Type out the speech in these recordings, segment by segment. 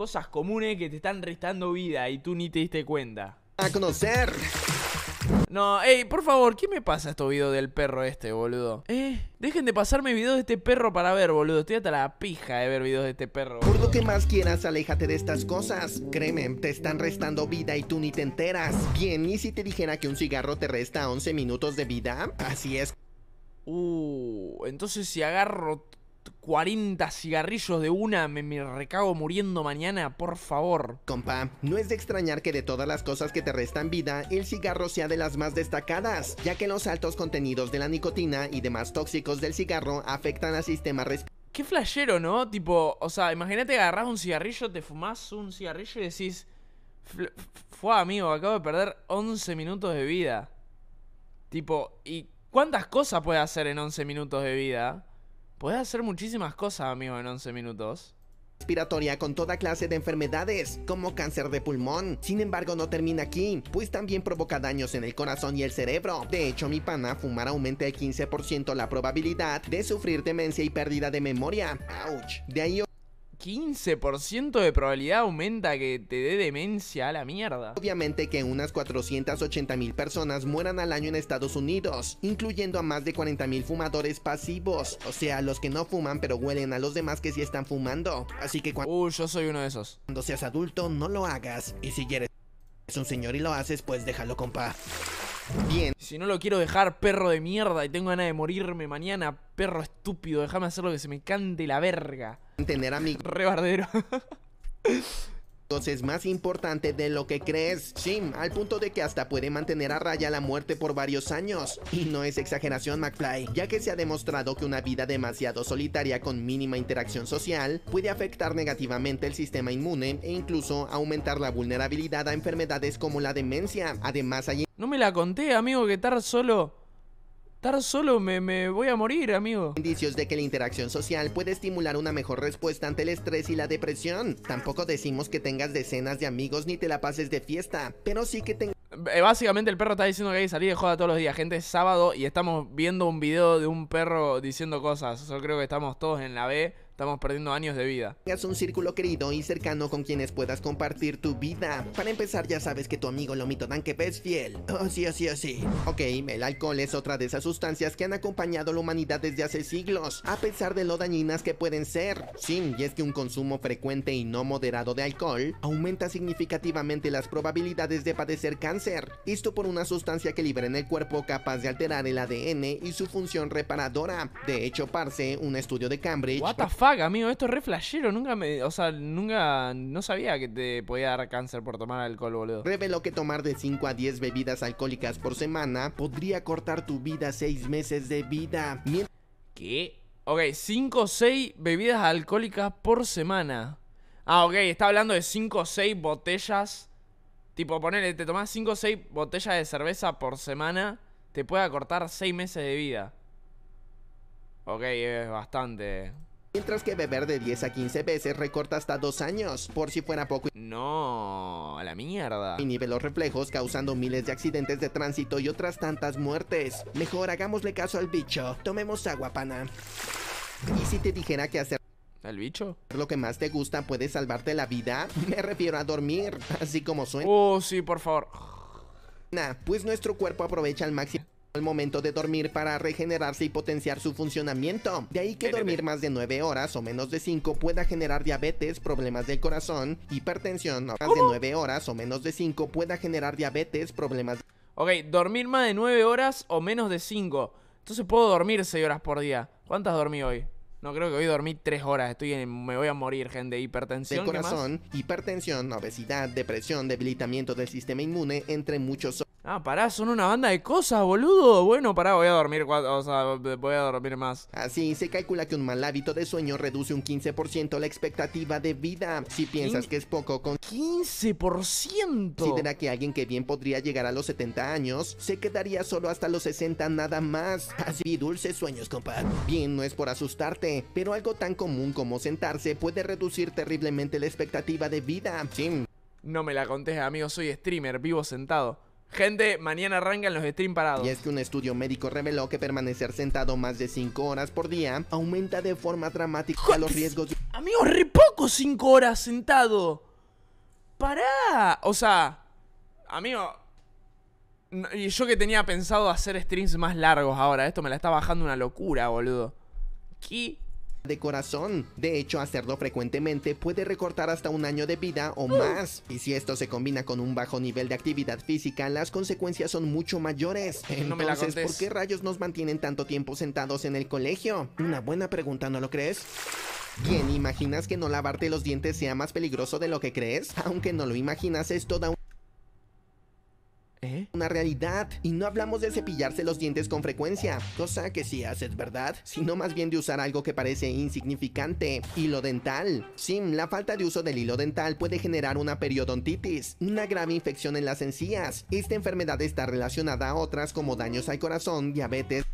cosas comunes que te están restando vida y tú ni te diste cuenta. A conocer. No, ey, por favor, ¿qué me pasa a estos video del perro este, boludo? Eh, dejen de pasarme videos de este perro para ver, boludo. Estoy hasta la pija de ver videos de este perro. Boludo. Por lo que más quieras, aléjate de estas cosas. Créeme, te están restando vida y tú ni te enteras. Bien, ¿y si te dijera que un cigarro te resta 11 minutos de vida? Así es. Uh, entonces si agarro 40 cigarrillos de una, me, me, recago muriendo mañana, por favor. Compa, no es de extrañar que de todas las cosas que te restan vida, el cigarro sea de las más destacadas, ya que los altos contenidos de la nicotina y demás tóxicos del cigarro afectan al sistema respiratorio. Qué flashero, ¿no? Tipo, o sea, imagínate que agarras un cigarrillo, te fumás un cigarrillo y decís... Fue amigo, acabo de perder 11 minutos de vida. Tipo, ¿y cuántas cosas puede hacer en 11 minutos de vida? Puedes hacer muchísimas cosas, amigo, en 11 minutos respiratoria con toda clase de enfermedades, como cáncer de pulmón. Sin embargo, no termina aquí, pues también provoca daños en el corazón y el cerebro. De hecho, mi pana, fumar aumenta el 15% la probabilidad de sufrir demencia y pérdida de memoria. Ouch. De ahí 15% de probabilidad aumenta que te dé demencia a la mierda. Obviamente que unas 480 mil personas mueran al año en Estados Unidos, incluyendo a más de 40 mil fumadores pasivos, o sea, los que no fuman pero huelen a los demás que sí están fumando. Así que cuando... Uh, yo soy uno de esos. Cuando seas adulto, no lo hagas. Y si quieres... Es un señor y lo haces, pues déjalo, compa bien. Si no lo quiero dejar, perro de mierda, y tengo ganas de morirme mañana, perro estúpido, déjame hacer lo que se me cante la verga. Entenderá mi rebardero. es más importante de lo que crees, Sim, al punto de que hasta puede mantener a raya la muerte por varios años. Y no es exageración, McFly, ya que se ha demostrado que una vida demasiado solitaria con mínima interacción social puede afectar negativamente el sistema inmune e incluso aumentar la vulnerabilidad a enfermedades como la demencia. Además, allí No me la conté, amigo, que estar solo Estar solo me, me, voy a morir, amigo. Indicios de que la interacción social puede estimular una mejor respuesta ante el estrés y la depresión. Tampoco decimos que tengas decenas de amigos ni te la pases de fiesta, pero sí que tengas... Eh, básicamente el perro está diciendo que hay que salir de joda todos los días, gente, es sábado y estamos viendo un video de un perro diciendo cosas. Yo creo que estamos todos en la B. Estamos perdiendo años de vida. Tengas un círculo querido y cercano con quienes puedas compartir tu vida. Para empezar, ya sabes que tu amigo Lomito tanque es fiel. Oh, sí, oh, sí, oh, sí. Ok, el alcohol es otra de esas sustancias que han acompañado a la humanidad desde hace siglos, a pesar de lo dañinas que pueden ser. Sí, y es que un consumo frecuente y no moderado de alcohol aumenta significativamente las probabilidades de padecer cáncer. Esto por una sustancia que libera en el cuerpo capaz de alterar el ADN y su función reparadora. De hecho, Parse, un estudio de Cambridge amigo, esto es re flashero. Nunca me. O sea, nunca. No sabía que te podía dar cáncer por tomar alcohol, boludo. Reveló que tomar de 5 a 10 bebidas alcohólicas por semana podría cortar tu vida 6 meses de vida. ¿Qué? Ok, 5 o 6 bebidas alcohólicas por semana. Ah, ok, está hablando de 5 o 6 botellas. Tipo, ponele, te tomás 5 o 6 botellas de cerveza por semana, te puede cortar 6 meses de vida. Ok, es bastante. Mientras que beber de 10 a 15 veces recorta hasta 2 años, por si fuera poco. No, a la mierda. Inhibe los reflejos causando miles de accidentes de tránsito y otras tantas muertes. Mejor hagámosle caso al bicho, tomemos agua, pana. Y si te dijera que hacer... ¿Al bicho? Lo que más te gusta puede salvarte la vida. Me refiero a dormir, así como suena. Oh, sí, por favor. Nah, pues nuestro cuerpo aprovecha al máximo ...el momento de dormir para regenerarse y potenciar su funcionamiento. De ahí que dormir más de 9 horas o menos de 5 pueda generar diabetes, problemas del corazón, hipertensión, más de 9 horas o menos de 5 pueda generar diabetes, problemas... Ok, dormir más de 9 horas o menos de 5. Entonces puedo dormir 6 horas por día. ¿Cuántas dormí hoy? No, creo que hoy dormí 3 horas. Estoy en, me voy a morir, gente. Hipertensión. De corazón, hipertensión, obesidad, depresión, debilitamiento del sistema inmune, entre muchos otros... Ah, pará, son una banda de cosas, boludo. Bueno, pará, voy a dormir, o sea, voy a dormir más. Así, se calcula que un mal hábito de sueño reduce un 15% la expectativa de vida. Si piensas que es poco, con 15%. Considera que alguien que bien podría llegar a los 70 años se quedaría solo hasta los 60 nada más. Así, dulces sueños, compadre. Bien, no es por asustarte, pero algo tan común como sentarse puede reducir terriblemente la expectativa de vida. Sí. No me la contés, amigo, soy streamer, vivo sentado. Gente, mañana arrancan los stream parados. Y es que un estudio médico reveló que permanecer sentado más de 5 horas por día aumenta de forma dramática los riesgos. Amigo, re poco 5 horas sentado. Pará. O sea, amigo. Y yo que tenía pensado hacer streams más largos ahora. Esto me la está bajando una locura, boludo. ¿Qué de corazón. De hecho, hacerlo frecuentemente puede recortar hasta un año de vida o mm. más. Y si esto se combina con un bajo nivel de actividad física, las consecuencias son mucho mayores. Entonces, ¿por qué rayos nos mantienen tanto tiempo sentados en el colegio? Una buena pregunta, ¿no lo crees? Bien, ¿imaginas que no lavarte los dientes sea más peligroso de lo que crees? Aunque no lo imaginas, es toda una una realidad y no hablamos de cepillarse los dientes con frecuencia, cosa que sí haces, ¿verdad? Sino más bien de usar algo que parece insignificante, hilo dental. Sí, la falta de uso del hilo dental puede generar una periodontitis, una grave infección en las encías. Esta enfermedad está relacionada a otras como daños al corazón, diabetes.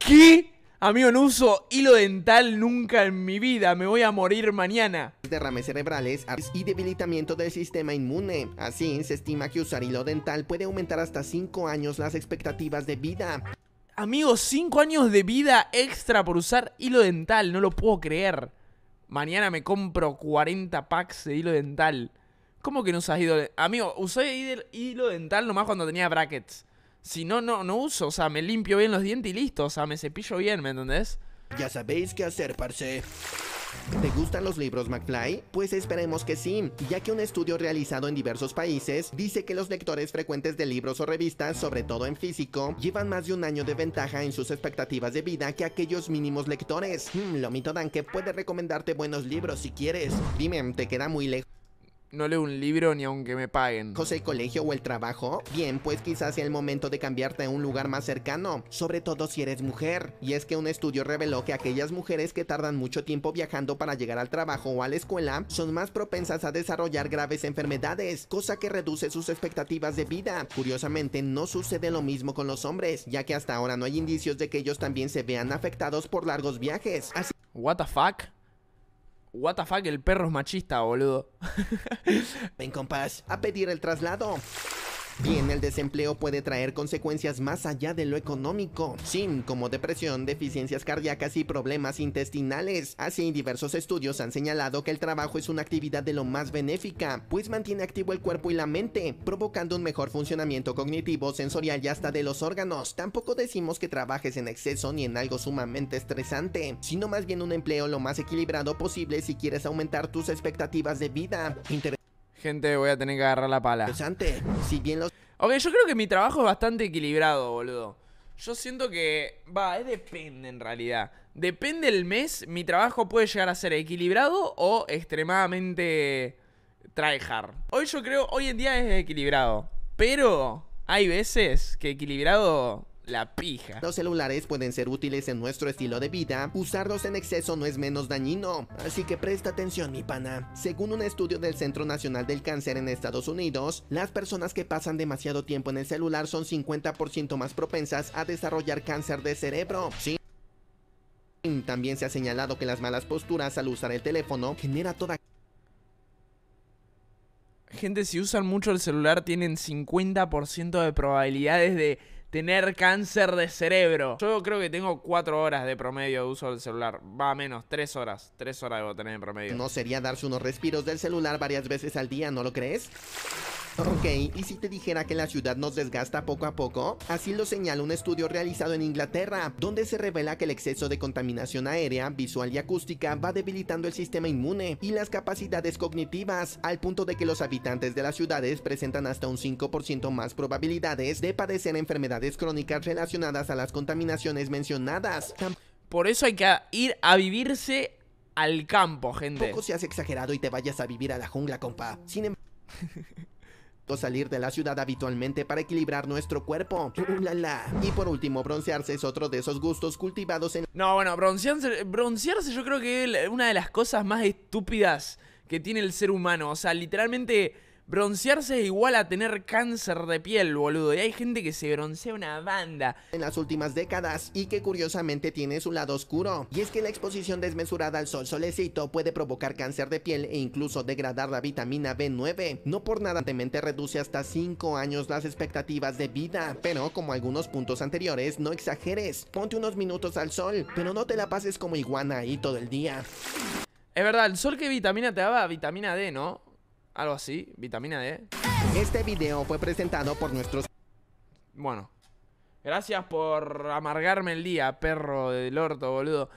¿Qué? Amigo, no uso hilo dental nunca en mi vida, me voy a morir mañana. Derrames cerebrales y debilitamiento del sistema inmune. Así, se estima que usar hilo dental puede aumentar hasta 5 años las expectativas de vida. Amigo, 5 años de vida extra por usar hilo dental, no lo puedo creer. Mañana me compro 40 packs de hilo dental. ¿Cómo que no usas hilo dental? Amigo, usé hilo dental nomás cuando tenía brackets. Si no, no, no uso. O sea, me limpio bien los dientes y listo. O sea, me cepillo bien, ¿me entendés? Ya sabéis qué hacer, parce. ¿Te gustan los libros, McFly? Pues esperemos que sí, ya que un estudio realizado en diversos países dice que los lectores frecuentes de libros o revistas, sobre todo en físico, llevan más de un año de ventaja en sus expectativas de vida que aquellos mínimos lectores. Hmm, mito, Dan que puede recomendarte buenos libros si quieres. Dime, ¿te queda muy lejos? No leo un libro ni aunque me paguen. ¿José, el colegio o el trabajo? Bien, pues quizás sea el momento de cambiarte a un lugar más cercano, sobre todo si eres mujer. Y es que un estudio reveló que aquellas mujeres que tardan mucho tiempo viajando para llegar al trabajo o a la escuela son más propensas a desarrollar graves enfermedades, cosa que reduce sus expectativas de vida. Curiosamente, no sucede lo mismo con los hombres, ya que hasta ahora no hay indicios de que ellos también se vean afectados por largos viajes. What the fuck? WTF el perro es machista, boludo. Ven, compás, a pedir el traslado. Bien, el desempleo puede traer consecuencias más allá de lo económico, sin como depresión, deficiencias cardíacas y problemas intestinales. Así, diversos estudios han señalado que el trabajo es una actividad de lo más benéfica, pues mantiene activo el cuerpo y la mente, provocando un mejor funcionamiento cognitivo, sensorial y hasta de los órganos. Tampoco decimos que trabajes en exceso ni en algo sumamente estresante, sino más bien un empleo lo más equilibrado posible si quieres aumentar tus expectativas de vida. Gente, voy a tener que agarrar la pala. Si los... Ok, yo creo que mi trabajo es bastante equilibrado, boludo. Yo siento que... Va, depende en realidad. Depende el mes, mi trabajo puede llegar a ser equilibrado o extremadamente tryhard. Hoy yo creo, hoy en día es equilibrado. Pero hay veces que equilibrado la pija. Los celulares pueden ser útiles en nuestro estilo de vida, usarlos en exceso no es menos dañino. Así que presta atención, mi pana. Según un estudio del Centro Nacional del Cáncer en Estados Unidos, las personas que pasan demasiado tiempo en el celular son 50% más propensas a desarrollar cáncer de cerebro. Sí. También se ha señalado que las malas posturas al usar el teléfono genera toda Gente, si usan mucho el celular tienen 50% de probabilidades de tener cáncer de cerebro. Yo creo que tengo cuatro horas de promedio de uso del celular. Va a menos, tres horas. tres horas debo tener en promedio. ¿No sería darse unos respiros del celular varias veces al día, no lo crees? Ok, ¿y si te dijera que la ciudad nos desgasta poco a poco? Así lo señala un estudio realizado en Inglaterra, donde se revela que el exceso de contaminación aérea, visual y acústica va debilitando el sistema inmune y las capacidades cognitivas, al punto de que los habitantes de las ciudades presentan hasta un 5% más probabilidades de padecer enfermedades crónicas relacionadas a las contaminaciones mencionadas. Por eso hay que ir a vivirse al campo, gente. Poco seas exagerado y te vayas a vivir a la jungla, compa. Sin embargo... salir de la ciudad habitualmente para equilibrar nuestro cuerpo. Y por último, broncearse es otro de esos gustos cultivados en... No, bueno, broncearse, broncearse yo creo que es una de las cosas más estúpidas que tiene el ser humano. O sea, literalmente Broncearse es igual a tener cáncer de piel, boludo. Y hay gente que se broncea una banda. En las últimas décadas y que curiosamente tiene su lado oscuro. Y es que la exposición desmesurada al sol solecito puede provocar cáncer de piel e incluso degradar la vitamina B9. No por nada reduce hasta 5 años las expectativas de vida. Pero como algunos puntos anteriores, no exageres. Ponte unos minutos al sol, pero no te la pases como iguana ahí todo el día. Es verdad, el sol que vitamina te daba vitamina D, ¿no? algo así, vitamina D. Este video fue presentado por nuestros... Bueno, gracias por amargarme el día, perro del orto, boludo.